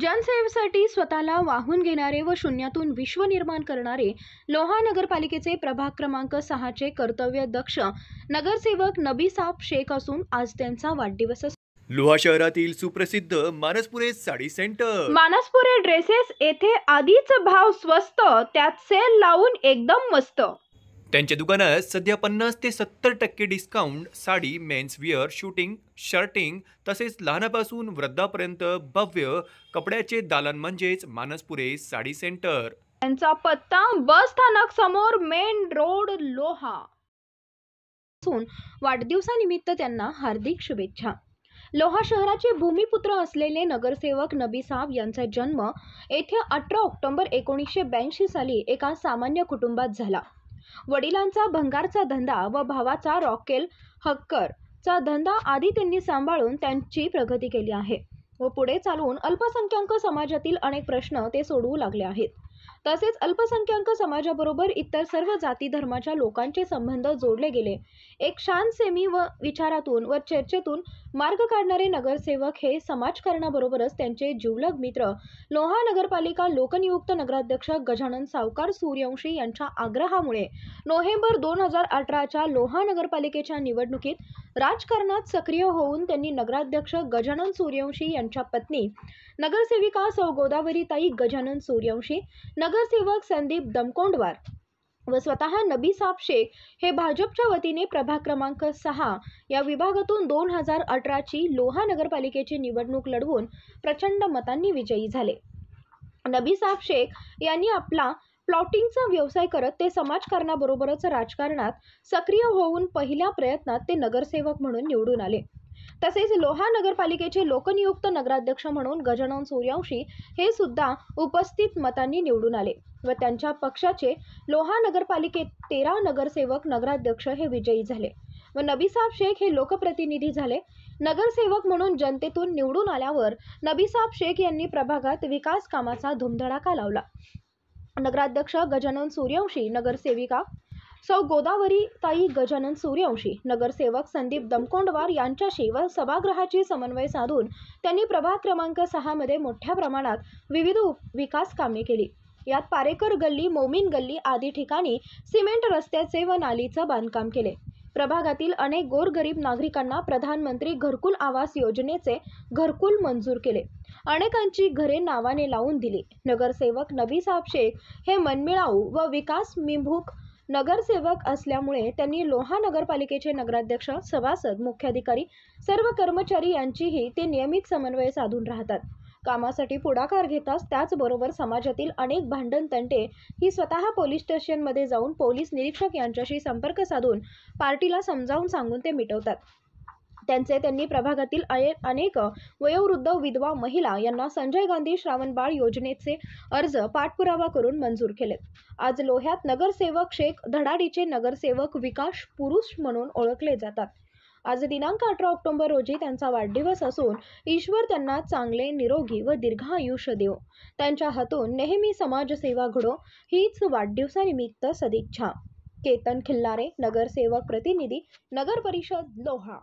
जनसेवेसाठी स्वतःला वाहून घेणारे व शून्यातून विश्व निर्माण करणारे लोहा नगरपालिकेचे प्रभाग क्रमांक सहाचे कर्तव्य दक्ष नगरसेवक नबी साप शेख असून आज त्यांचा वाढदिवस लोहा शहरातील सुप्रसिद्ध मानसपुरे साडी सेंटर मानसपुरे ड्रेसेस येथे आधीच भाव स्वस्त त्यात सेल लावून एकदम मस्त त्यांच्या दुकानात सध्या पन्नास ते सत्तर टक्के discount sari men's wear suiting shirting तसेच लहानापासून वृद्धापर्यंत भव्य कपड्याचे दालन म्हणजेच मानसपुरे साडी सेंटर त्यांचा पत्ता बस स्थानक समोर मेन रोड लोहा वाढदिवसानिमित्त त्यांना हार्दिक शुभेच्छा लोहा शहराचे भूमिपुत्र असलेले नगरसेवक नबी साब यांचा जन्म येथे अठरा ऑक्टोबर एकोणीसशे ब्याऐंशी साली एका सामान्य कुटुंबात झाला वडिलांचा भंगारचा धंदा व भावाचा रॉकेल हक्कर चा धंदा आधी त्यांनी सांभाळून त्यांची प्रगती केली आहे व पुढे चालवून अल्पसंख्याक समाजातील अनेक प्रश्न ते सोडवू लागले आहेत तसेच अल्पसंख्याक समाजाबरोबर इतर सर्व जाती धर्माच्या लोकांचे संबंध जोडले गेले एक शांत सेमी व विचारातून व चर्चेतून मार्ग काढणारे नगरसेवक हे समाजकारणाबरोबरच त्यांचे जिवलग मित्र लोहा नगरपालिका लोकनियुक्त नगराध्यक्ष गजानन सावकार सूर्यवंशी यांच्या आग्रहामुळे नोव्हेंबर दोन हजार अठराच्या लोहा नगरपालिकेच्या निवडणुकीत राजकारणात सक्रिय होऊन त्यांनी नगराध्यक्ष गजानन सूर्यवंशी यांच्या पत्नी नगरसेविका सौ गोदावरीताई गजानन सूर्यवंशी नगरसेवक संदीप दमकोंडवार व स्वतः नबी साब शेख हे भाजपच्या वतीने प्रभाग क्रमांक सहा या विभागातून दोन हजार अठराची लोहा नगरपालिकेची निवडणूक लढवून प्रचंड मतांनी विजयी झाले नबी साब शेख यांनी आपला प्लॉटिंगचा व्यवसाय करत ते समाजकारणाबरोबरच राजकारणात सक्रिय होऊन पहिल्या प्रयत्नात ते नगरसेवक म्हणून निवडून आले तसेच लोहा नगरपालिकेचे लोकनियुक्त नगराध्यक्ष म्हणून गजानन सूर्यवंशी हे सुद्धा उपस्थित मतांनी निवडून आले व त्यांच्या पक्षाचे लोहा नगरपालिकेत तेरा नगरसेवक नगराध्यक्ष हे विजयी झाले व नबीसाब शेख हे लोकप्रतिनिधी झाले नगरसेवक म्हणून जनतेतून निवडून आल्यावर नबीसाब शेख यांनी प्रभागात विकास कामाचा धुमधडाका लावला नगराध्यक्ष गजानन सूर्यवंशी नगरसेविका सौ गोदावरी ताई गजानन सूर्यवंशी नगरसेवक संदीप दमकोंडवार यांच्याशी व सभागृहाची समन्वय साधून त्यांनी प्रभाग क्रमांक सहामध्ये मोठ्या प्रमाणात विविध विकास कामे केली यात पारेकर गल्ली मोमीन गल्ली आदी ठिकाणी सिमेंट रस्त्याचे व नालीचं बांधकाम केले प्रभागातील अनेक गोरगरीब नागरिकांना प्रधानमंत्री घरकुल आवास योजनेचे घरकुल मंजूर केले अनेकांची घरे नावाने लावून दिली नगरसेवक नबी साहेब शेख हे मनमिळाऊ व विकास मिंभूक नगरसेवक असल्यामुळे त्यांनी लोहा नगरपालिकेचे नगराध्यक्ष सभासद मुख्याधिकारी सर्व कर्मचारी यांचीही ते नियमित समन्वय साधून राहतात कामासाठी पुढाकार घेतात त्याचबरोबर समाजातील अनेक भांडण तंटे ही स्वतः पोलीस स्टेशनमध्ये जाऊन पोलीस निरीक्षक यांच्याशी संपर्क साधून पार्टीला समजावून सांगून ते मिटवतात त्यांचे त्यांनी प्रभागातील अनेक वयोवृद्ध विधवा महिला यांना संजय गांधी बाळ योजनेचे अर्ज पाठपुरावा करून मंजूर केले आज लोह्यात नगरसेवक शेख धडाडीचे नगरसेवक विकास पुरुष म्हणून ओळखले जातात आज दिनांक अठरा ऑक्टोबर रोजी त्यांचा वाढदिवस असून ईश्वर त्यांना चांगले निरोगी व दीर्घ आयुष्य देव त्यांच्या हातून नेहमी समाजसेवा घडो हीच वाढदिवसानिमित्त सदिच्छा केतन खिल्लारे नगरसेवक प्रतिनिधी नगर परिषद लोहा